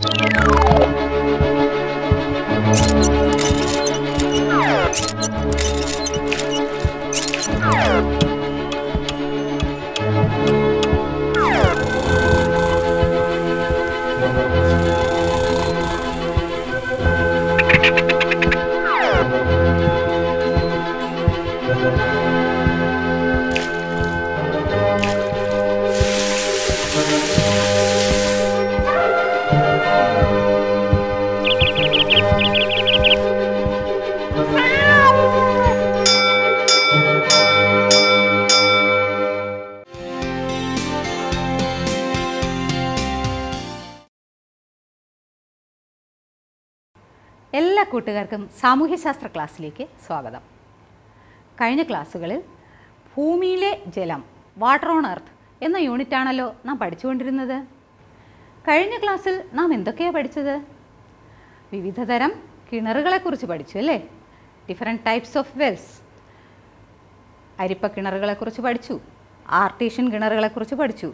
Thank you. എല്ലാ കൂട്ടുകാർക്കും സാമൂഹ്യശാസ്ത്ര ക്ലാസ്സിലേക്ക് സ്വാഗതം കഴിഞ്ഞ ക്ലാസ്സുകളിൽ ഭൂമിയിലെ ജലം വാട്ടർ ഓൺ എർത്ത് എന്ന യൂണിറ്റാണല്ലോ നാം പഠിച്ചുകൊണ്ടിരുന്നത് കഴിഞ്ഞ ക്ലാസ്സിൽ നാം എന്തൊക്കെയാണ് പഠിച്ചത് വിവിധതരം കിണറുകളെക്കുറിച്ച് പഠിച്ചു അല്ലേ ഡിഫറെൻ്റ് ടൈപ്സ് ഓഫ് വെൽസ് അരിപ്പ കിണറുകളെക്കുറിച്ച് പഠിച്ചു ആർട്ടീഷ്യൻ കിണറുകളെക്കുറിച്ച് പഠിച്ചു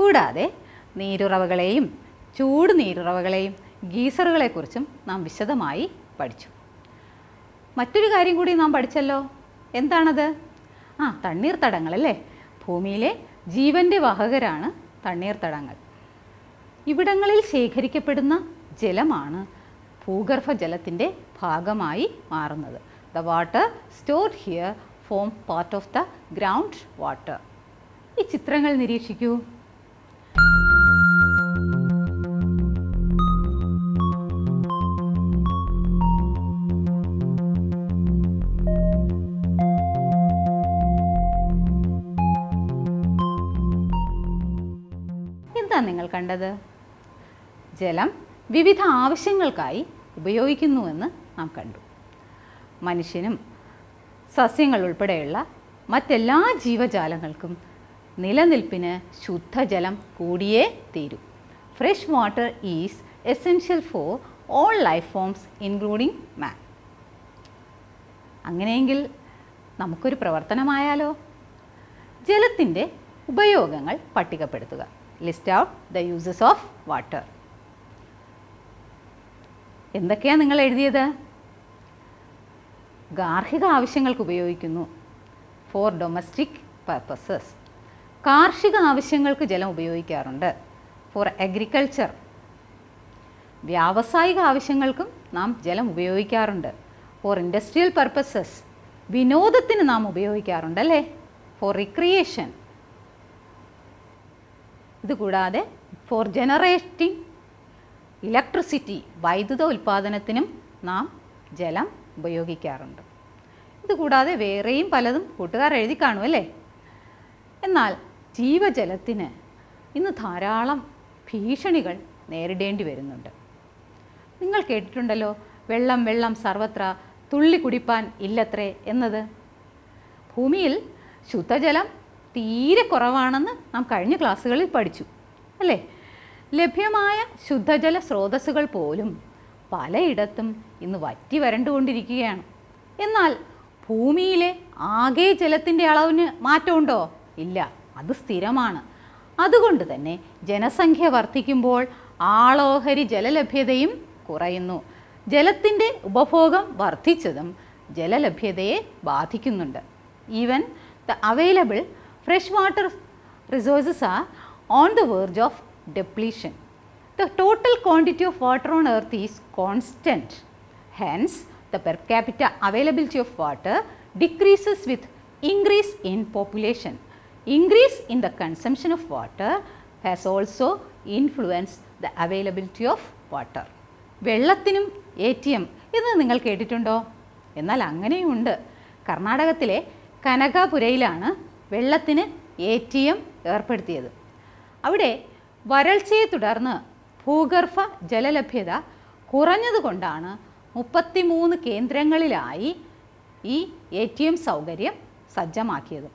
കൂടാതെ നീരുറവകളെയും ചൂട് നീരുറവകളെയും ഗീസറുകളെക്കുറിച്ചും നാം വിശദമായി പഠിച്ചു മറ്റൊരു കാര്യം കൂടി നാം പഠിച്ചല്ലോ എന്താണത് ആ തണ്ണീർത്തടങ്ങൾ അല്ലേ ഭൂമിയിലെ ജീവൻ്റെ വാഹകരാണ് തണ്ണീർത്തടങ്ങൾ ഇവിടങ്ങളിൽ ശേഖരിക്കപ്പെടുന്ന ജലമാണ് ഭൂഗർഭ ജലത്തിൻ്റെ ഭാഗമായി മാറുന്നത് the water stored here form part of the ground water ഈ ചിത്രങ്ങൾ നിരീക്ഷിക്കൂ കണ്ടത് ജലം വിവിധ ആവശ്യങ്ങൾക്കായി ഉപയോഗിക്കുന്നുവെന്ന് നാം കണ്ടു മനുഷ്യനും സസ്യങ്ങൾ ഉൾപ്പെടെയുള്ള മറ്റെല്ലാ ജീവജാലങ്ങൾക്കും നിലനിൽപ്പിന് ശുദ്ധജലം കൂടിയേ തീരൂ fresh water is essential for all life forms including man അങ്ങനെയെങ്കിൽ നമുക്കൊരു പ്രവർത്തനമായാലോ ജലത്തിൻ്റെ ഉപയോഗങ്ങൾ പട്ടികപ്പെടുത്തുക list out the uses of water. എന്തൊക്കെയാണ് നിങ്ങൾ എഴുതിയത് ഗാർഹിക ആവശ്യങ്ങൾക്ക് ഉപയോഗിക്കുന്നു ഫോർ ഡൊമസ്റ്റിക് പർപ്പസസ് കാർഷിക ആവശ്യങ്ങൾക്ക് ജലം ഉപയോഗിക്കാറുണ്ട് ഫോർ അഗ്രികൾച്ചർ വ്യാവസായിക ആവശ്യങ്ങൾക്കും നാം ജലം ഉപയോഗിക്കാറുണ്ട് ഫോർ ഇൻഡസ്ട്രിയൽ പർപ്പസസ് വിനോദത്തിന് നാം ഉപയോഗിക്കാറുണ്ട് അല്ലേ ഫോർ റിക്രിയേഷൻ ഇതുകൂടാതെ ഫോർ ജനറേറ്റിംഗ് ഇലക്ട്രിസിറ്റി വൈദ്യുത ഉൽപ്പാദനത്തിനും നാം ജലം ഉപയോഗിക്കാറുണ്ട് ഇതുകൂടാതെ വേറെയും പലതും കൂട്ടുകാർ എഴുതി കാണും അല്ലേ എന്നാൽ ജീവജലത്തിന് ഇന്ന് ധാരാളം ഭീഷണികൾ നേരിടേണ്ടി വരുന്നുണ്ട് നിങ്ങൾ കേട്ടിട്ടുണ്ടല്ലോ വെള്ളം വെള്ളം സർവത്ര തുള്ളി കുടിപ്പാൻ ഇല്ലത്രേ എന്നത് ഭൂമിയിൽ ശുദ്ധജലം തീരെ കുറവാണെന്ന് നാം കഴിഞ്ഞ ക്ലാസ്സുകളിൽ പഠിച്ചു അല്ലേ ലഭ്യമായ ശുദ്ധജല സ്രോതസ്സുകൾ പോലും പലയിടത്തും ഇന്ന് വറ്റി വരണ്ടുകൊണ്ടിരിക്കുകയാണ് എന്നാൽ ഭൂമിയിലെ ആകെ ജലത്തിൻ്റെ അളവിന് മാറ്റമുണ്ടോ ഇല്ല അത് സ്ഥിരമാണ് അതുകൊണ്ട് തന്നെ ജനസംഖ്യ വർദ്ധിക്കുമ്പോൾ ആളോഹരി ജലലഭ്യതയും കുറയുന്നു ജലത്തിൻ്റെ ഉപഭോഗം വർദ്ധിച്ചതും ജലലഭ്യതയെ ബാധിക്കുന്നുണ്ട് even the available freshwater resources are on the verge of depletion. The total quantity of water on earth is constant. Hence, the per capita availability of water decreases with increase in population. Increase in the consumption of water has also influenced the availability of water. വെള്ളത്തിനും A T M ഇത് നിങ്ങൾ കേട്ടിട്ടുണ്ടോ എന്നാൽ അങ്ങനെയുണ്ട് കർണാടകത്തിലെ കനകാപുരയിലാണ് വെള്ളത്തിന് A T M ഏർപ്പെടുത്തിയത് അവിടെ വരൾച്ചയെ തുടർന്ന് ഭൂഗർഭ ജലലഭ്യത കുറഞ്ഞതുകൊണ്ടാണ് മൂന്ന് കേന്ദ്രങ്ങളിലായി ഈ എ ടി എം സൗകര്യം സജ്ജമാക്കിയത്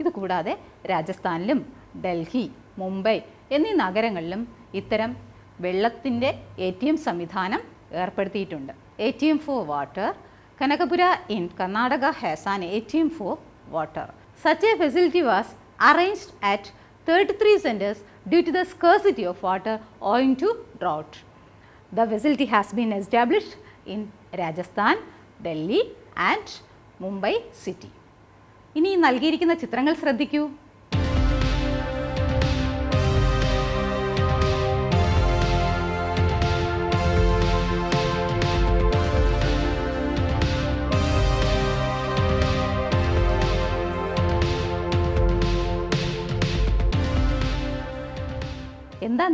ഇതുകൂടാതെ രാജസ്ഥാനിലും ഡൽഹി മുംബൈ എന്നീ നഗരങ്ങളിലും ഇത്തരം വെള്ളത്തിൻ്റെ എ ടി എം സംവിധാനം ഏർപ്പെടുത്തിയിട്ടുണ്ട് A T M for water Kanakapura in Karnataka an A T M for water Such a facility was arranged at 33 centers due to the scarcity of water owing to drought. The facility has been established in Rajasthan, Delhi and Mumbai city. ഇനി നൽകിയിരിക്കുന്ന ചിത്രങ്ങൾ ശ്രദ്ധിക്കൂ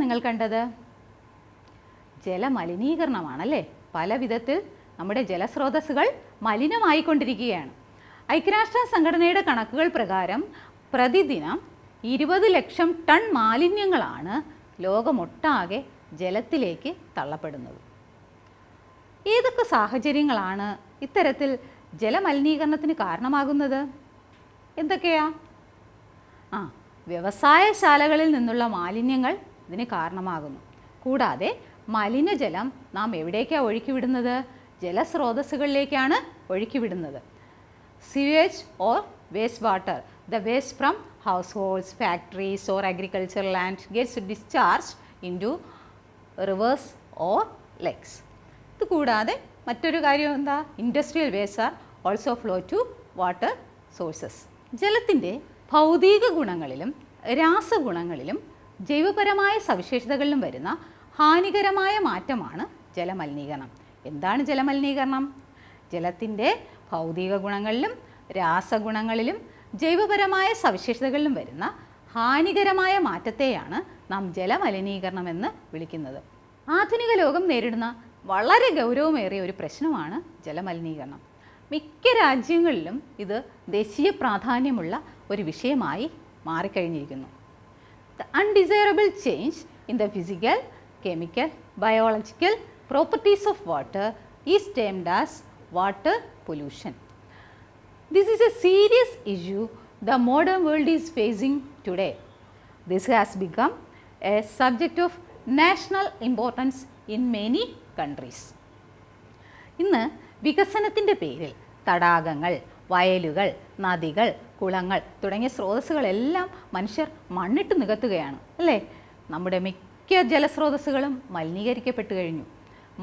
നിങ്ങൾ കണ്ടത് ജലമലിനീകരണമാണല്ലേ പല വിധത്തിൽ നമ്മുടെ ജലസ്രോതസ്സുകൾ മലിനമായിക്കൊണ്ടിരിക്കുകയാണ് ഐക്യരാഷ്ട്ര സംഘടനയുടെ കണക്കുകൾ പ്രകാരം പ്രതിദിനം ഇരുപത് ലക്ഷം ടൺ മാലിന്യങ്ങളാണ് ലോകമൊട്ടാകെ ജലത്തിലേക്ക് തള്ളപ്പെടുന്നത് ഏതൊക്കെ സാഹചര്യങ്ങളാണ് ഇത്തരത്തിൽ ജലമലിനീകരണത്തിന് കാരണമാകുന്നത് എന്തൊക്കെയാ ആ വ്യവസായശാലകളിൽ നിന്നുള്ള മാലിന്യങ്ങൾ ഇതിന് കാരണമാകുന്നു കൂടാതെ മലിനജലം നാം എവിടേക്കാണ് ഒഴുക്കിവിടുന്നത് ജലസ്രോതസ്സുകളിലേക്കാണ് ഒഴുക്കിവിടുന്നത് sewage or waste water the waste from households factories or agriculture land gets discharge into rivers or lakes ഇത് കൂടാതെ മറ്റൊരു കാര്യം എന്താ industrial waste are also flow to water sources ജലത്തിൻ്റെ ഭൗതിക ഗുണങ്ങളിലും രാസഗുണങ്ങളിലും ജൈവപരമായ സവിശേഷതകളിലും വരുന്ന ഹാനികരമായ മാറ്റമാണ് ജലമലിനീകരണം എന്താണ് ജലമലിനീകരണം ജലത്തിൻ്റെ ഭൗതിക ഗുണങ്ങളിലും രാസഗുണങ്ങളിലും ജൈവപരമായ സവിശേഷതകളിലും വരുന്ന ഹാനികരമായ മാറ്റത്തെയാണ് നാം ജലമലിനീകരണം എന്ന് വിളിക്കുന്നത് ആധുനിക ലോകം നേരിടുന്ന വളരെ ഗൗരവമേറിയ ഒരു പ്രശ്നമാണ് ജലമലിനീകരണം മിക്ക രാജ്യങ്ങളിലും ഇത് ദേശീയ പ്രാധാന്യമുള്ള ഒരു വിഷയമായി മാറിക്കഴിഞ്ഞിരിക്കുന്നു the undesirable change in the physical, chemical, biological properties of water is termed as water pollution. This is a serious issue the modern world is facing today. This has become a subject of national importance in many countries. ഇന്ന് വികസനത്തിൻ്റെ പേരിൽ തടാകങ്ങൾ വയലുകൾ നദികൾ കുളങ്ങൾ തുടങ്ങിയ സ്രോതസ്സുകളെല്ലാം മനുഷ്യർ മണ്ണിട്ട് നികത്തുകയാണ് അല്ലേ നമ്മുടെ മിക്ക ജലസ്രോതസ്സുകളും മലിനീകരിക്കപ്പെട്ടു കഴിഞ്ഞു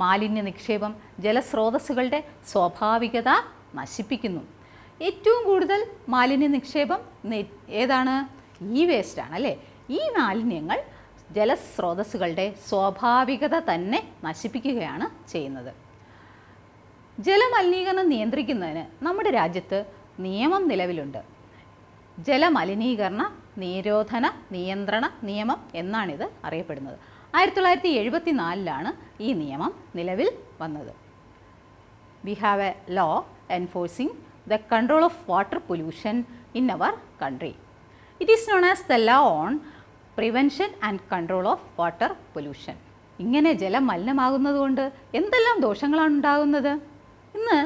മാലിന്യ നിക്ഷേപം ജലസ്രോതസ്സുകളുടെ സ്വാഭാവികത നശിപ്പിക്കുന്നു ഏറ്റവും കൂടുതൽ മാലിന്യ നിക്ഷേപം ഏതാണ് ഈ വേസ്റ്റാണ് അല്ലേ ഈ മാലിന്യങ്ങൾ ജലസ്രോതസ്സുകളുടെ സ്വാഭാവികത തന്നെ നശിപ്പിക്കുകയാണ് ചെയ്യുന്നത് ജലമലിനീകരണം നിയന്ത്രിക്കുന്നതിന് നമ്മുടെ രാജ്യത്ത് നിയമം നിലവിലുണ്ട് ജലമലിനീകരണ നിരോധന നിയന്ത്രണ നിയമം എന്നാണിത് അറിയപ്പെടുന്നത് ആയിരത്തി തൊള്ളായിരത്തി എഴുപത്തി നാലിലാണ് ഈ നിയമം നിലവിൽ വന്നത് we have a law enforcing the control of water pollution in our country it is known as the law on prevention and control of water pollution ഇങ്ങനെ ജലം മലിനമാകുന്നത് കൊണ്ട് എന്തെല്ലാം ദോഷങ്ങളാണ് ഉണ്ടാകുന്നത് ഇന്ന്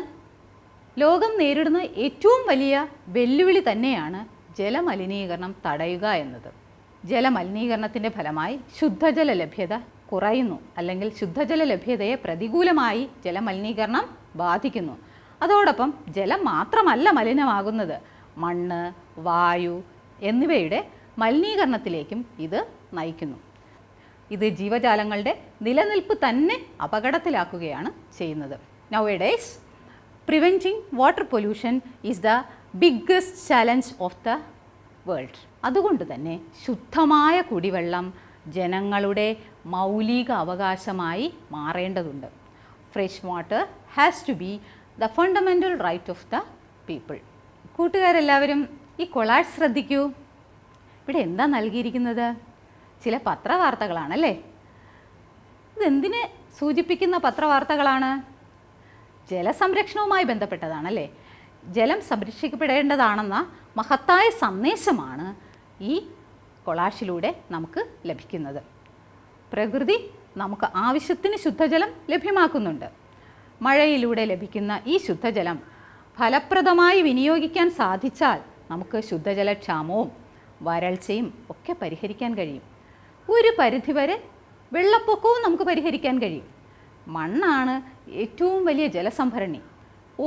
ലോകം നേരിടുന്ന ഏറ്റവും വലിയ വെല്ലുവിളി തന്നെയാണ് ജലമലിനീകരണം തടയുക എന്നത് ജലമലിനീകരണത്തിൻ്റെ ഫലമായി ശുദ്ധജല ലഭ്യത കുറയുന്നു അല്ലെങ്കിൽ ശുദ്ധജല ലഭ്യതയെ പ്രതികൂലമായി ജലമലിനീകരണം ബാധിക്കുന്നു അതോടൊപ്പം ജലം മാത്രമല്ല മലിനമാകുന്നത് മണ്ണ് വായു എന്നിവയുടെ മലിനീകരണത്തിലേക്കും ഇത് നയിക്കുന്നു ഇത് ജീവജാലങ്ങളുടെ നിലനിൽപ്പ് തന്നെ അപകടത്തിലാക്കുകയാണ് ചെയ്യുന്നത് nowadays preventing water pollution is the biggest challenge of the world അതുകൊണ്ട് തന്നെ ശുദ്ധമായ കുടിവെള്ളം ജനങ്ങളുടെ മൗലിക അവകാശമായി മാറേണ്ടതുണ്ട് fresh water has to be the fundamental right of the people കൂട്ടുകാരെല്ലാവരും ഈ കൊളാഴ്സ് ശ്രദ്ധിക്കൂ ഇവിടെ എന്താ നൽകിയിരിക്കുന്നത് ചില പത്രവാർത്തകളാണല്ലേ ഇതെന്തിന് സൂചിപ്പിക്കുന്ന പത്രവാർത്തകളാണ് ജലസംരക്ഷണവുമായി ബന്ധപ്പെട്ടതാണല്ലേ ജലം സംരക്ഷിക്കപ്പെടേണ്ടതാണെന്ന മഹത്തായ സന്ദേശമാണ് ഈ കൊളാഷിലൂടെ നമുക്ക് ലഭിക്കുന്നത് പ്രകൃതി നമുക്ക് ആവശ്യത്തിന് ശുദ്ധജലം ലഭ്യമാക്കുന്നുണ്ട് മഴയിലൂടെ ലഭിക്കുന്ന ഈ ശുദ്ധജലം ഫലപ്രദമായി വിനിയോഗിക്കാൻ സാധിച്ചാൽ നമുക്ക് ശുദ്ധജലക്ഷാമവും വരൾച്ചയും ഒക്കെ പരിഹരിക്കാൻ കഴിയും ഒരു പരിധിവരെ വെള്ളപ്പൊക്കവും നമുക്ക് പരിഹരിക്കാൻ കഴിയും മണ്ണാണ് ഏറ്റവും വലിയ ജലസംഭരണി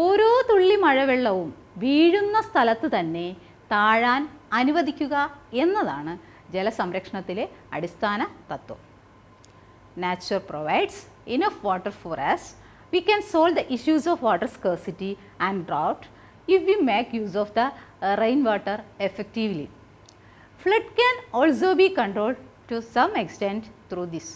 ഓരോ തുള്ളി മഴവെള്ളവും വീഴുന്ന സ്ഥലത്ത് തന്നെ താഴാൻ അനുവദിക്കുക എന്നതാണ് ജലസംരക്ഷണത്തിലെ അടിസ്ഥാന തത്വം nature provides enough water for us we can solve the issues of water scarcity and drought if you make use of the rain water effectively flood can also be control to some extent through this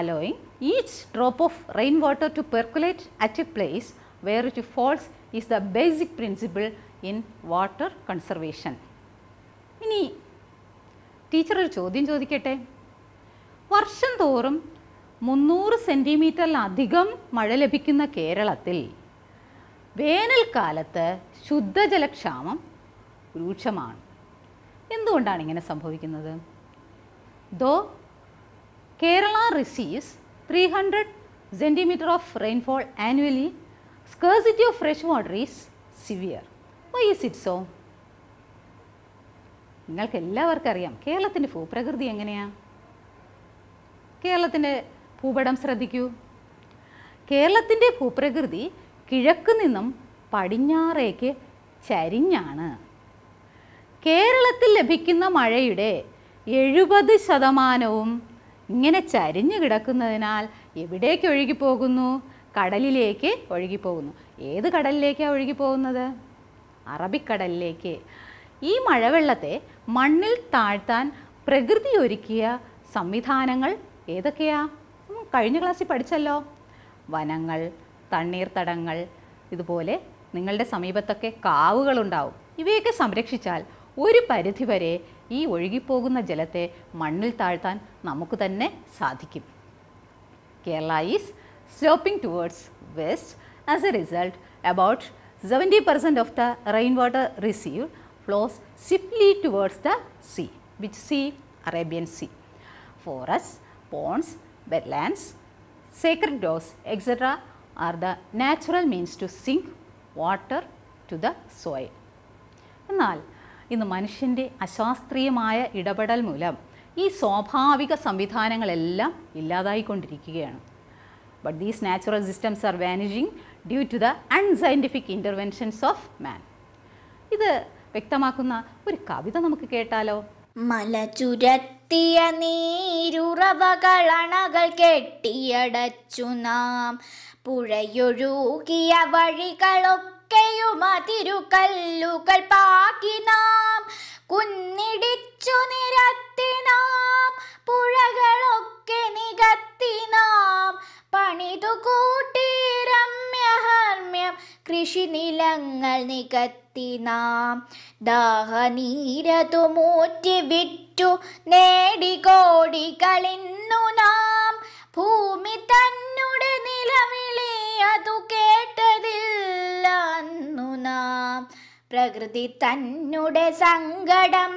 allowing each drop of rain water to percolate at a place where it falls is the basic principle in water conservation. ഇനി teacher ഒരു ചോദ്യം ചോദിക്കട്ടെ വർഷം തോറും മുന്നൂറ് സെൻറ്റിമീറ്ററിലധികം മഴ ലഭിക്കുന്ന കേരളത്തിൽ വേനൽക്കാലത്ത് ശുദ്ധജലക്ഷാമം രൂക്ഷമാണ് എന്തുകൊണ്ടാണ് ഇങ്ങനെ സംഭവിക്കുന്നത് though Kerala receives three hundred centimeter of rainfall annually scarcity of fresh water is severe. Why is it so? നിങ്ങൾക്ക് എല്ലാവർക്കും അറിയാം കേരളത്തിൻ്റെ ഭൂപ്രകൃതി എങ്ങനെയാണ് കേരളത്തിൻ്റെ ഭൂപടം ശ്രദ്ധിക്കൂ കേരളത്തിൻ്റെ ഭൂപ്രകൃതി കിഴക്ക് നിന്നും പടിഞ്ഞാറേക്ക് ചരിഞ്ഞാണ് കേരളത്തിൽ ലഭിക്കുന്ന മഴയുടെ എഴുപത് ശതമാനവും ഇങ്ങനെ ചരിഞ്ഞു കിടക്കുന്നതിനാൽ എവിടേക്ക് ഒഴുകിപ്പോകുന്നു കടലിലേക്ക് ഒഴുകിപ്പോകുന്നു ഏത് കടലിലേക്കാണ് ഒഴുകിപ്പോകുന്നത് അറബിക്കടലിലേക്ക് ഈ മഴവെള്ളത്തെ മണ്ണിൽ താഴ്ത്താൻ പ്രകൃതി ഒരുക്കിയ സംവിധാനങ്ങൾ ഏതൊക്കെയാണ് കഴിഞ്ഞ ക്ലാസ്സിൽ പഠിച്ചല്ലോ വനങ്ങൾ തണ്ണീർത്തടങ്ങൾ ഇതുപോലെ നിങ്ങളുടെ സമീപത്തൊക്കെ കാവുകളുണ്ടാവും ഇവയൊക്കെ സംരക്ഷിച്ചാൽ ഒരു പരിധിവരെ ഈ ഒഴുകിപ്പോകുന്ന ജലത്തെ മണ്ണിൽ താഴ്ത്താൻ നമുക്ക് തന്നെ സാധിക്കും Kerala is sloping towards west. As a result, about 70 of the rainwater received flows swiftly towards the sea, which sea? Arabian Sea. Forests, ponds, wetlands, sacred doors, etc. are the natural means to sink water to the soil. എന്നാൽ ഇന്ന് മനുഷ്യൻ്റെ അശാസ്ത്രീയമായ ഇടപെടൽ മൂലം ഈ സ്വാഭാവിക സംവിധാനങ്ങളെല്ലാം ഇല്ലാതായിക്കൊണ്ടിരിക്കുകയാണ് but these natural systems are vanishing due to the unscientific interventions of man. ഇത് വ്യക്തമാക്കുന്ന ഒരു കവിത നമുക്ക് കേട്ടാലോ മല ചുരത്തിയ നീരുറവകളണകൾ കെട്ടിയടച്ചു നാം പുഴയൊഴുകിയ വഴികളൊക്കെയും അതിരുകല്ലുകൾ പാകി നാം കുന്നിടിച്ചു നിരത്തി നാം പുഴകളൊക്കെ നികത്തി നാം പണിതു കൂട്ടി കൃഷിനിലങ്ങൾ നികത്തി നാം ദാഹനീരതു മൂറ്റി വിറ്റു നേടികോടി കളിന്നു നാം ഭൂമി തന്നുടെ നിലവിളി അതു കേട്ടതില്ല അന്നു നാം പ്രകൃതി തന്നുടെ സങ്കടം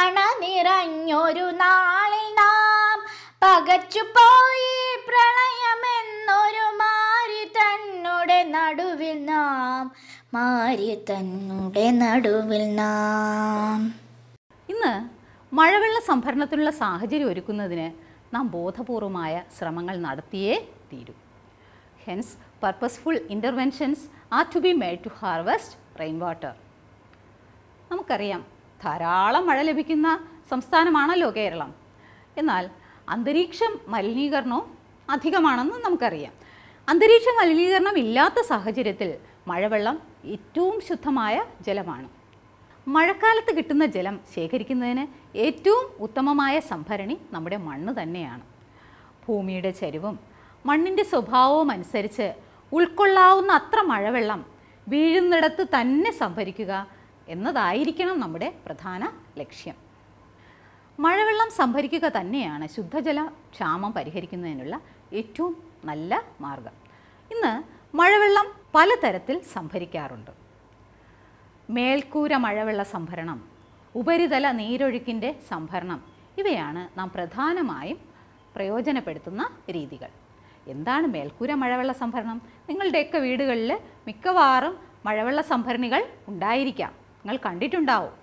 അണനിറഞ്ഞൊരു നാളിൽ നാം പകച്ചുപോയി പ്രളയമെന്നൊരു മാരി തന്നുടെ നടുവിൽ നാം മാരി തന്നുടെ നടുവിൽ നാം ഇന്ന് മഴവെള്ള സംഭരണത്തിനുള്ള സാഹചര്യം ഒരുക്കുന്നതിന് നാം ബോധപൂർവമായ ശ്രമങ്ങൾ നടത്തിയേ തീരൂ hence purposeful interventions are to be made to harvest rain water നമുക്കറിയാം ധാരാളം മഴ ലഭിക്കുന്ന സംസ്ഥാനമാണല്ലോ കേരളം എന്നാൽ അന്തരീക്ഷം മലിനീകരണവും അധികമാണെന്ന് നമുക്കറിയാം അന്തരീക്ഷ മലിനീകരണം ഇല്ലാത്ത സാഹചര്യത്തിൽ മഴവെള്ളം ഏറ്റവും ശുദ്ധമായ ജലമാണ് മഴക്കാലത്ത് കിട്ടുന്ന ജലം ശേഖരിക്കുന്നതിന് ഏറ്റവും ഉത്തമമായ സംഭരണി നമ്മുടെ മണ്ണ് തന്നെയാണ് ഭൂമിയുടെ ചരിവും മണ്ണിൻ്റെ സ്വഭാവവും അനുസരിച്ച് ഉൾക്കൊള്ളാവുന്ന അത്ര മഴവെള്ളം വീഴുന്നിടത്ത് തന്നെ സംഭരിക്കുക എന്നതായിരിക്കണം നമ്മുടെ പ്രധാന ലക്ഷ്യം മഴവെള്ളം സംഭരിക്കുക തന്നെയാണ് ശുദ്ധജല ക്ഷാമം പരിഹരിക്കുന്നതിനുള്ള ഏറ്റവും നല്ല മാർഗം ഇന്ന് മഴവെള്ളം പലതരത്തിൽ സംഭരിക്കാറുണ്ട് മേൽക്കൂര മഴവെള്ള സംഭരണം ഉപരിതല നീരൊഴുക്കിൻ്റെ സംഭരണം ഇവയാണ് നാം പ്രധാനമായും പ്രയോജനപ്പെടുത്തുന്ന രീതികൾ എന്താണ് മേൽക്കൂര മഴവെള്ള സംഭരണം നിങ്ങളുടെയൊക്കെ വീടുകളിൽ മിക്കവാറും മഴവെള്ള സംഭരണികൾ ഉണ്ടായിരിക്കാം നിങ്ങൾ കണ്ടിട്ടുണ്ടാവും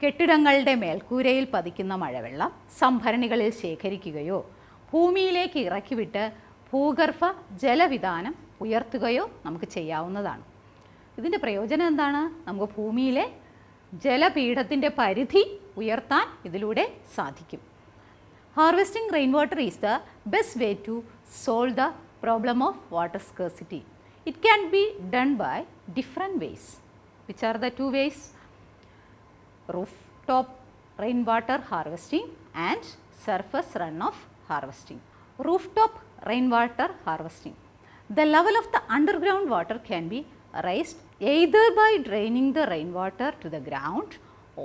കെട്ടിടങ്ങളുടെ മേൽക്കൂരയിൽ പതിക്കുന്ന മഴവെള്ളം സംഭരണികളിൽ ശേഖരിക്കുകയോ ഭൂമിയിലേക്ക് ഇറക്കിവിട്ട് ഭൂഗർഭ ജലവിധാനം ഉയർത്തുകയോ നമുക്ക് ചെയ്യാവുന്നതാണ് ഇതിൻ്റെ പ്രയോജനം എന്താണ് നമുക്ക് ഭൂമിയിലെ ജലപീഠത്തിൻ്റെ പരിധി ഉയർത്താൻ ഇതിലൂടെ സാധിക്കും harvesting rain water is the best way to solve the problem of water scarcity it can be done by different ways which are the two ways roof top rain water harvesting and surface run off harvesting, rooftop rainwater harvesting. The level of the underground water can be raised either by draining the rainwater to the ground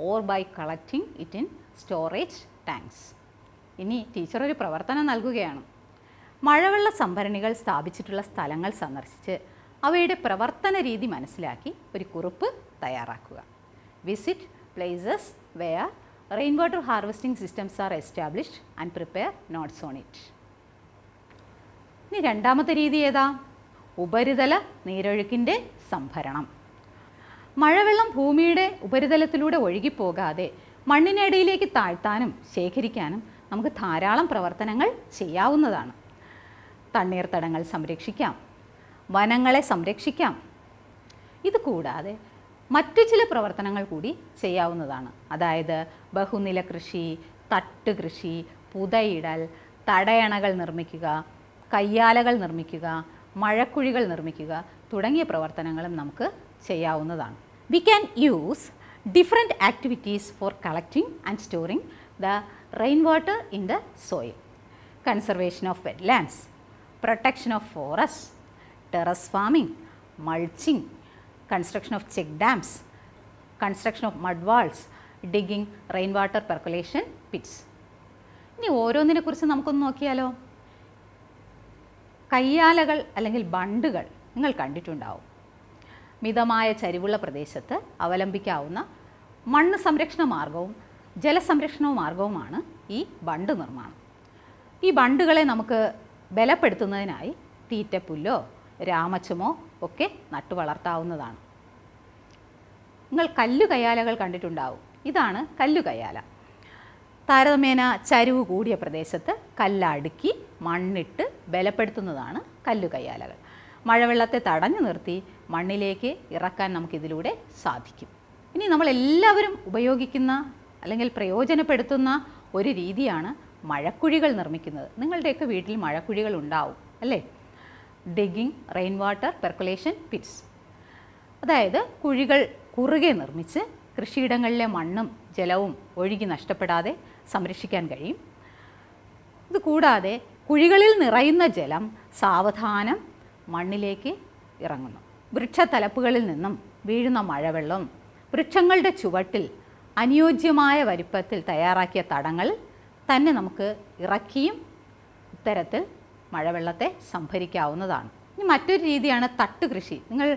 or by collecting it in storage tanks. Ini teacher oru pravartanam nalgukayanu. മഴവെള്ള സംഭരണികൾ സ്ഥാപിച്ചിട്ടുള്ള sthalangal സന്ദർശിച്ച് അവയുടെ pravartana reethi മനസ്സിലാക്കി oru kuruppu തയ്യാറാക്കുക Visit places where rainwater harvesting systems are established and prepare notes on it. ഇനി രണ്ടാമത്തെ രീതി ഏതാ ഉപരിതല നീരൊഴുക്കിൻ്റെ സംഭരണം മഴവെള്ളം ഭൂമിയുടെ ഉപരിതലത്തിലൂടെ ഒഴുകിപ്പോകാതെ മണ്ണിനടിയിലേക്ക് താഴ്ത്താനും ശേഖരിക്കാനും നമുക്ക് ധാരാളം പ്രവർത്തനങ്ങൾ ചെയ്യാവുന്നതാണ് തണ്ണീർത്തടങ്ങൾ സംരക്ഷിക്കാം വനങ്ങളെ സംരക്ഷിക്കാം ഇത് കൂടാതെ മറ്റു ചില പ്രവർത്തനങ്ങൾ കൂടി ചെയ്യാവുന്നതാണ് അതായത് ബഹുനില കൃഷി തട്ട് കൃഷി പുതയിടൽ തടയണകൾ നിർമ്മിക്കുക കയ്യാലകൾ നിർമ്മിക്കുക മഴക്കുഴികൾ നിർമ്മിക്കുക തുടങ്ങിയ പ്രവർത്തനങ്ങളും നമുക്ക് ചെയ്യാവുന്നതാണ് we can use different activities for collecting and storing the rain water in the soil conservation of wetlands protection of forest terrace farming mulching construction of check dams, construction of mud walls, digging rainwater percolation pits. ഇനി ഓരോന്നിനെ കുറിച്ച് നമുക്കൊന്ന് നോക്കിയാലോ കയ്യാലകൾ അല്ലെങ്കിൽ ബണ്ടുകൾ നിങ്ങൾ കണ്ടിട്ടുണ്ടാവും മിതമായ ചരിവുള്ള പ്രദേശത്ത് അവലംബിക്കാവുന്ന മണ്ണ് സംരക്ഷണ മാർഗവും ജലസംരക്ഷണ മാർഗവുമാണ് ഈ ബണ്ട് നിർമ്മാണം ഈ ബണ്ടുകളെ നമുക്ക് ബലപ്പെടുത്തുന്നതിനായി തീറ്റപ്പുല്ലോ രാമച്ചമോ ഒക്കെ നട്ടു വളർത്താവുന്നതാണ് നിങ്ങൾ കല്ലുകയാലകൾ കണ്ടിട്ടുണ്ടാവും ഇതാണ് കല്ലുകയാല താരതമ്യേന ചരിവ് കൂടിയ പ്രദേശത്ത് കല്ലടുക്കി മണ്ണിട്ട് ബലപ്പെടുത്തുന്നതാണ് കല്ലുകയാലകൾ മഴവെള്ളത്തെ തടഞ്ഞു നിർത്തി മണ്ണിലേക്ക് ഇറക്കാൻ നമുക്കിതിലൂടെ സാധിക്കും ഇനി നമ്മളെല്ലാവരും ഉപയോഗിക്കുന്ന അല്ലെങ്കിൽ പ്രയോജനപ്പെടുത്തുന്ന ഒരു രീതിയാണ് മഴക്കുഴികൾ നിർമ്മിക്കുന്നത് നിങ്ങളുടെയൊക്കെ വീട്ടിൽ മഴക്കുഴികൾ ഉണ്ടാവും അല്ലേ digging rain water percolation pits അതായത് കുഴികൾ കുറുകെ നിർമ്മിച്ച് കൃഷിയിടങ്ങളിലെ മണ്ണും ജലവും ഒഴുകി നഷ്ടപ്പെടാതെ സംരക്ഷിക്കാൻ കഴിയും ഇത് കൂടാതെ കുഴികളിൽ നിറയുന്ന ജലം സാവധാനം മണ്ണിലേക്ക് ഇറങ്ങുന്നു വൃക്ഷത്തലപ്പുകളിൽ നിന്നും വീഴുന്ന മഴവെള്ളം വൃക്ഷങ്ങളുടെ ചുവട്ടിൽ അനുയോജ്യമായ വലിപ്പത്തിൽ തയ്യാറാക്കിയ തടങ്ങൾ തന്നെ നമുക്ക് ഇറക്കിയും ഇത്തരത്തിൽ മഴവെള്ളത്തെ സംഭരിക്കാവുന്നതാണ് ഇനി മറ്റൊരു രീതിയാണ് തട്ട് കൃഷി നിങ്ങൾ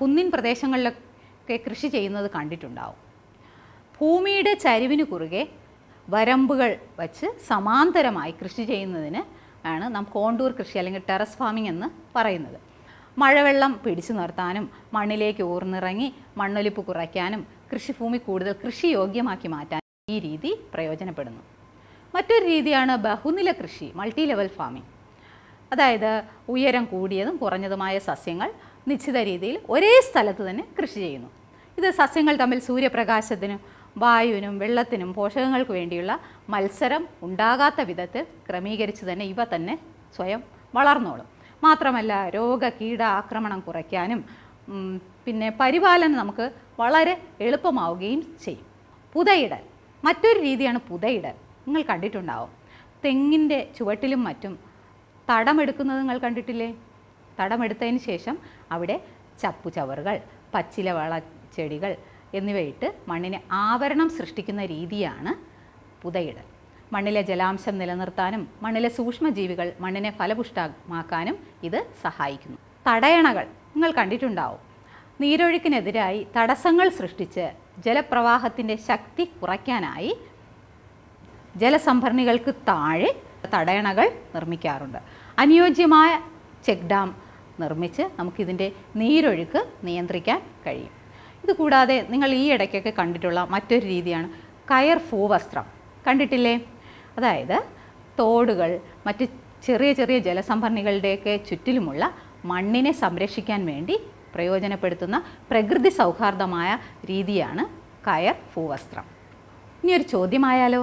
കുന്നിൻ പ്രദേശങ്ങളിലൊക്കെ കൃഷി ചെയ്യുന്നത് കണ്ടിട്ടുണ്ടാവും ഭൂമിയുടെ ചരിവിന് കുറുകെ വരമ്പുകൾ വച്ച് സമാന്തരമായി കൃഷി ചെയ്യുന്നതിന് ആണ് നാം കോണ്ടൂർ കൃഷി അല്ലെങ്കിൽ ടെറസ് ഫാമിംഗ് എന്ന് പറയുന്നത് മഴവെള്ളം പിടിച്ചു നിർത്താനും മണ്ണിലേക്ക് ഊർന്നിറങ്ങി മണ്ണൊലിപ്പ് കുറയ്ക്കാനും കൃഷിഭൂമി കൂടുതൽ കൃഷിയോഗ്യമാക്കി മാറ്റാനും ഈ രീതി പ്രയോജനപ്പെടുന്നു മറ്റൊരു രീതിയാണ് ബഹുനില കൃഷി മൾട്ടി ലെവൽ ഫാമിംഗ് അതായത് ഉയരം കൂടിയതും കുറഞ്ഞതുമായ സസ്യങ്ങൾ നിശ്ചിത രീതിയിൽ ഒരേ സ്ഥലത്ത് തന്നെ കൃഷി ചെയ്യുന്നു ഇത് സസ്യങ്ങൾ തമ്മിൽ സൂര്യപ്രകാശത്തിനും വായുവിനും വെള്ളത്തിനും പോഷകങ്ങൾക്ക് വേണ്ടിയുള്ള മത്സരം ഉണ്ടാകാത്ത വിധത്തിൽ ക്രമീകരിച്ച് തന്നെ ഇവ തന്നെ സ്വയം വളർന്നോളും മാത്രമല്ല രോഗ കീട ആക്രമണം കുറയ്ക്കാനും പിന്നെ പരിപാലനം നമുക്ക് വളരെ എളുപ്പമാവുകയും ചെയ്യും പുതയിടൽ മറ്റൊരു രീതിയാണ് പുതയിടൽ നിങ്ങൾ കണ്ടിട്ടുണ്ടാവും തെങ്ങിൻ്റെ ചുവട്ടിലും മറ്റും തടമെടുക്കുന്നത് നിങ്ങൾ കണ്ടിട്ടില്ലേ തടമെടുത്തതിന് ശേഷം അവിടെ ചപ്പുചവറുകൾ പച്ചിലവള ചെടികൾ എന്നിവയിട്ട് മണ്ണിന് ആവരണം സൃഷ്ടിക്കുന്ന രീതിയാണ് പുതയിടൽ മണ്ണിലെ ജലാംശം നിലനിർത്താനും മണ്ണിലെ സൂക്ഷ്മജീവികൾ മണ്ണിനെ ഫലപുഷ്ടമാക്കാനും ഇത് സഹായിക്കുന്നു തടയണകൾ നിങ്ങൾ കണ്ടിട്ടുണ്ടാവും നീരൊഴുക്കിനെതിരായി തടസ്സങ്ങൾ സൃഷ്ടിച്ച് ജലപ്രവാഹത്തിൻ്റെ ശക്തി കുറയ്ക്കാനായി ജലസംഭരണികൾക്ക് താഴെ തടയണകൾ നിർമ്മിക്കാറുണ്ട് അനുയോജ്യമായ ചെക്ക് ഡാം നിർമ്മിച്ച് നമുക്കിതിൻ്റെ നീരൊഴുക്ക് നിയന്ത്രിക്കാൻ കഴിയും ഇതുകൂടാതെ നിങ്ങൾ ഈ ഇടയ്ക്കൊക്കെ കണ്ടിട്ടുള്ള മറ്റൊരു രീതിയാണ് കയർ ഭൂവസ്ത്രം കണ്ടിട്ടില്ലേ അതായത് തോടുകൾ മറ്റ് ചെറിയ ചെറിയ ജലസംഭരണികളുടെയൊക്കെ ചുറ്റിലുമുള്ള മണ്ണിനെ സംരക്ഷിക്കാൻ വേണ്ടി പ്രയോജനപ്പെടുത്തുന്ന പ്രകൃതി സൗഹാർദ്ദമായ രീതിയാണ് കയർ ഭൂവസ്ത്രം ഇനിയൊരു ചോദ്യമായാലോ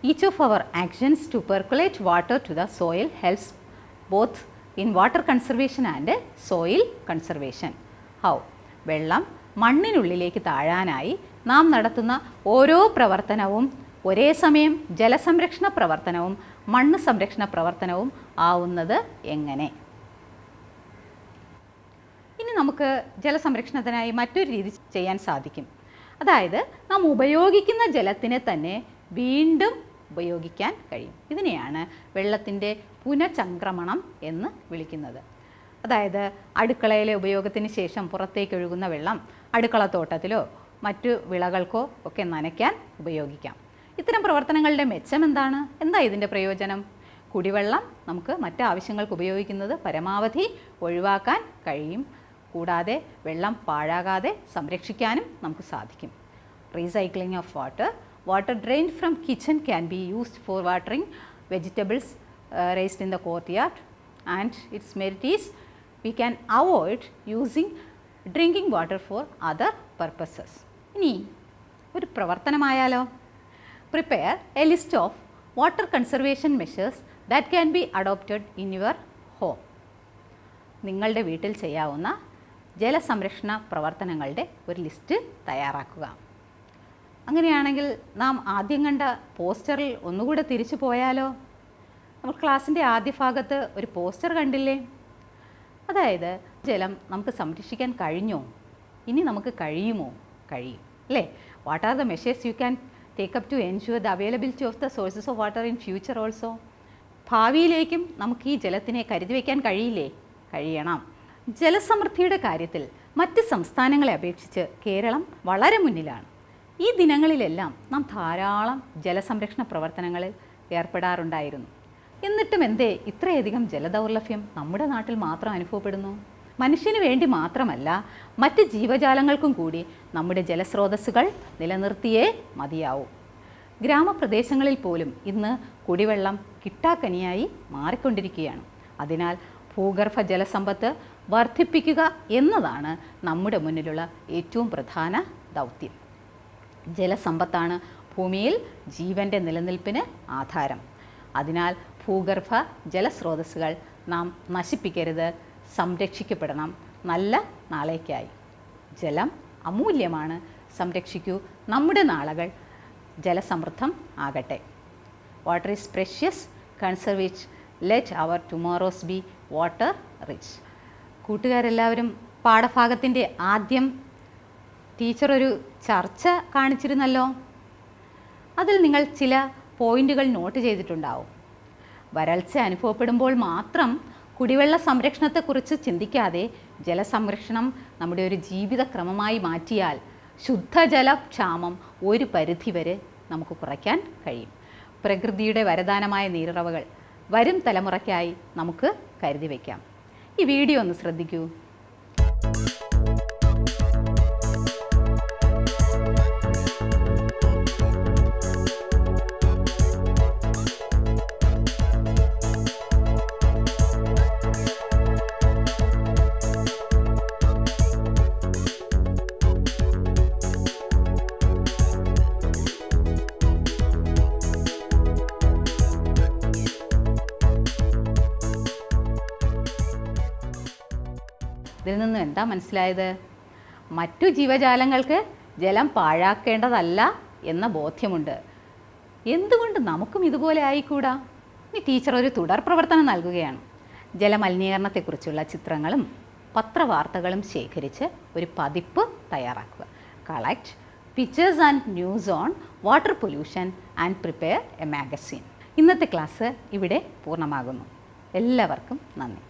Each of our actions to percolate water to the soil helps both in water conservation and soil conservation. How? വെള്ളം മണ്ണിനുള്ളിലേക്ക് താഴാനായി നാം നടത്തുന്ന ഓരോ പ്രവർത്തനവും ഒരേ സമയം ജലസംരക്ഷണ പ്രവർത്തനവും മണ്ണ് സംരക്ഷണ പ്രവർത്തനവും ആവുന്നത് എങ്ങനെ ഇനി നമുക്ക് ജലസംരക്ഷണത്തിനായി മറ്റൊരു രീതി ചെയ്യാൻ സാധിക്കും അതായത് നാം ഉപയോഗിക്കുന്ന ജലത്തിനെ തന്നെ വീണ്ടും ഉപയോഗിക്കാൻ കഴിയും ഇതിനെയാണ് വെള്ളത്തിൻ്റെ പുനചംക്രമണം എന്ന് വിളിക്കുന്നത് അതായത് അടുക്കളയിലെ ഉപയോഗത്തിന് ശേഷം പുറത്തേക്ക് ഒഴുകുന്ന വെള്ളം അടുക്കളത്തോട്ടത്തിലോ മറ്റു വിളകൾക്കോ ഒക്കെ നനയ്ക്കാൻ ഉപയോഗിക്കാം ഇത്തരം പ്രവർത്തനങ്ങളുടെ മെച്ചം എന്താണ് എന്താ ഇതിൻ്റെ പ്രയോജനം കുടിവെള്ളം നമുക്ക് മറ്റ് ആവശ്യങ്ങൾക്ക് ഉപയോഗിക്കുന്നത് പരമാവധി ഒഴിവാക്കാൻ കഴിയും കൂടാതെ വെള്ളം പാഴാകാതെ സംരക്ഷിക്കാനും നമുക്ക് സാധിക്കും recycling of water Water drained from kitchen can be used for watering vegetables uh, raised in the courtyard and its merit is we can avoid using drinking water for other purposes ഇനി ഒരു പ്രവർത്തനമായാലോ prepare a list of water conservation measures that can be adopted in your home നിങ്ങളുടെ വീട്ടിൽ ചെയ്യാവുന്ന ജലസംരക്ഷണ പ്രവർത്തനങ്ങളുടെ ഒരു list തയ്യാറാക്കുക അങ്ങനെയാണെങ്കിൽ നാം ആദ്യം കണ്ട പോസ്റ്ററിൽ ഒന്നുകൂടെ തിരിച്ചു പോയാലോ നമ്മൾ ക്ലാസ്സിൻ്റെ ആദ്യ ഭാഗത്ത് ഒരു പോസ്റ്റർ കണ്ടില്ലേ അതായത് ജലം നമുക്ക് സംരക്ഷിക്കാൻ കഴിഞ്ഞോ ഇനി നമുക്ക് കഴിയുമോ കഴിയും അല്ലേ what are the measures you can take up to ensure the availability of the sources of water in future also ഭാവിയിലേക്കും നമുക്ക് ഈ ജലത്തിനെ കരുതി വയ്ക്കാൻ കഴിയില്ലേ കഴിയണം ജലസമൃദ്ധിയുടെ കാര്യത്തിൽ മറ്റ് സംസ്ഥാനങ്ങളെ അപേക്ഷിച്ച് കേരളം വളരെ മുന്നിലാണ് ഈ ദിനങ്ങളിലെല്ലാം നാം ധാരാളം ജലസംരക്ഷണ പ്രവർത്തനങ്ങളിൽ ഏർപ്പെടാറുണ്ടായിരുന്നു എന്നിട്ടും എന്തേ ഇത്രയധികം ജലദൗർലഭ്യം നമ്മുടെ നാട്ടിൽ മാത്രം അനുഭവപ്പെടുന്നു മനുഷ്യന് വേണ്ടി മാത്രമല്ല മറ്റ് ജീവജാലങ്ങൾക്കും കൂടി നമ്മുടെ ജലസ്രോതസ്സുകൾ നിലനിർത്തിയേ മതിയാവൂ ഗ്രാമപ്രദേശങ്ങളിൽ പോലും ഇന്ന് കുടിവെള്ളം കിട്ടാക്കനിയായി മാറിക്കൊണ്ടിരിക്കുകയാണ് അതിനാൽ ഭൂഗർഭ ജലസമ്പത്ത് വർദ്ധിപ്പിക്കുക എന്നതാണ് നമ്മുടെ മുന്നിലുള്ള ഏറ്റവും പ്രധാന ദൗത്യം ജലസമ്പത്താണ് ഭൂമിയിൽ ജീവൻ്റെ നിലനിൽപ്പിന് ആധാരം അതിനാൽ ഭൂഗർഭ ജലസ്രോതസ്സുകൾ നാം നശിപ്പിക്കരുത് സംരക്ഷിക്കപ്പെടണം നല്ല നാളേക്കായി ജലം അമൂല്യമാണ് സംരക്ഷിക്കൂ നമ്മുടെ നാളകൾ ജലസമൃദ്ധം ആകട്ടെ water is precious conserve it let our tomorrows be water rich കൂട്ടുകാരെല്ലാവരും പാഠഭാഗത്തിൻ്റെ ആദ്യം ടീച്ചർ ഒരു ചർച്ച കാണിച്ചിരുന്നല്ലോ അതിൽ നിങ്ങൾ ചില പോയിന്റുകൾ നോട്ട് ചെയ്തിട്ടുണ്ടാവും വരൾച്ച അനുഭവപ്പെടുമ്പോൾ മാത്രം കുടിവെള്ള സംരക്ഷണത്തെക്കുറിച്ച് ചിന്തിക്കാതെ ജലസംരക്ഷണം നമ്മുടെ ഒരു ജീവിതക്രമമായി മാറ്റിയാൽ ശുദ്ധജലക്ഷാമം ഒരു പരിധിവരെ നമുക്ക് കുറയ്ക്കാൻ കഴിയും പ്രകൃതിയുടെ വരദാനമായ നീരിറവകൾ വരും തലമുറയ്ക്കായി നമുക്ക് കരുതി വയ്ക്കാം ഈ വീഡിയോ ഒന്ന് ശ്രദ്ധിക്കൂ ഇതിൽ നിന്നും എന്താ മനസ്സിലായത് മറ്റു ജീവജാലങ്ങൾക്ക് ജലം പാഴാക്കേണ്ടതല്ല എന്ന ബോധ്യമുണ്ട് എന്തുകൊണ്ട് നമുക്കും ഇതുപോലെ ആയിക്കൂടാ ഇനി ടീച്ചർ ഒരു തുടർ പ്രവർത്തനം നൽകുകയാണ് ജലമലിനീകരണത്തെക്കുറിച്ചുള്ള ചിത്രങ്ങളും പത്രവാർത്തകളും ശേഖരിച്ച് ഒരു പതിപ്പ് തയ്യാറാക്കുക collect pictures and news on water pollution and prepare a magazine ഇന്നത്തെ ക്ലാസ് ഇവിടെ പൂർണ്ണമാകുന്നു എല്ലാവർക്കും നന്ദി